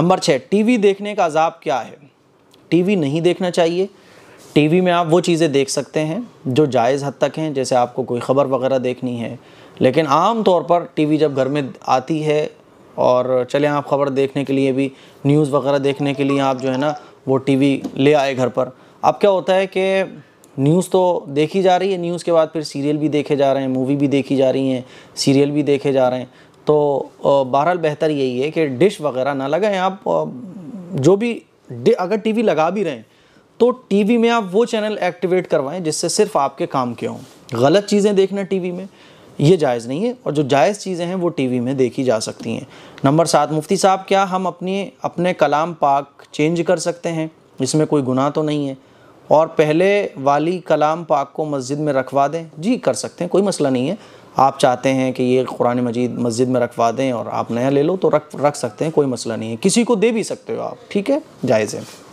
number छः TV देखने का अजाब क्या है टीवी नहीं देखना चाहिए टीवी में आप वो चीज़ें देख सकते हैं जो जायज़ हद तक हैं जैसे आपको कोई ख़बर वगैरह देखनी है लेकिन आम तौर पर टीवी जब घर में आती है और चलें आप ख़बर देखने के लिए भी न्यूज़ वगैरह देखने के लिए आप जो है ना वो टीवी ले आए घर पर अब क्या होता है कि न्यूज़ तो देखी जा रही है न्यूज़ के बाद फिर सीरियल भी देखे जा रहे हैं मूवी भी देखी जा रही हैं सीरियल भी देखे जा रहे हैं तो बहरहाल बेहतर यही है कि डिश वगैरह ना लगाएं आप जो भी अगर टीवी लगा भी रहें तो टीवी में आप वो चैनल एक्टिवेट करवाएं जिससे सिर्फ आपके काम के हों गलत चीज़ें देखना टीवी में ये जायज़ नहीं है और जो जायज़ चीज़ें हैं वो टीवी में देखी जा सकती हैं नंबर सात मुफ्ती साहब क्या हम अपने अपने कलाम पाक चेंज कर सकते हैं इसमें कोई गुनाह तो नहीं है और पहले वाली कलाम पाक को मस्जिद में रखवा दें जी कर सकते हैं कोई मसला नहीं है आप चाहते हैं कि ये कुरान मजीद मस्जिद में रखवा दें और आप नया ले लो तो रख रख सकते हैं कोई मसला नहीं है किसी को दे भी सकते हो आप ठीक है जायज़ है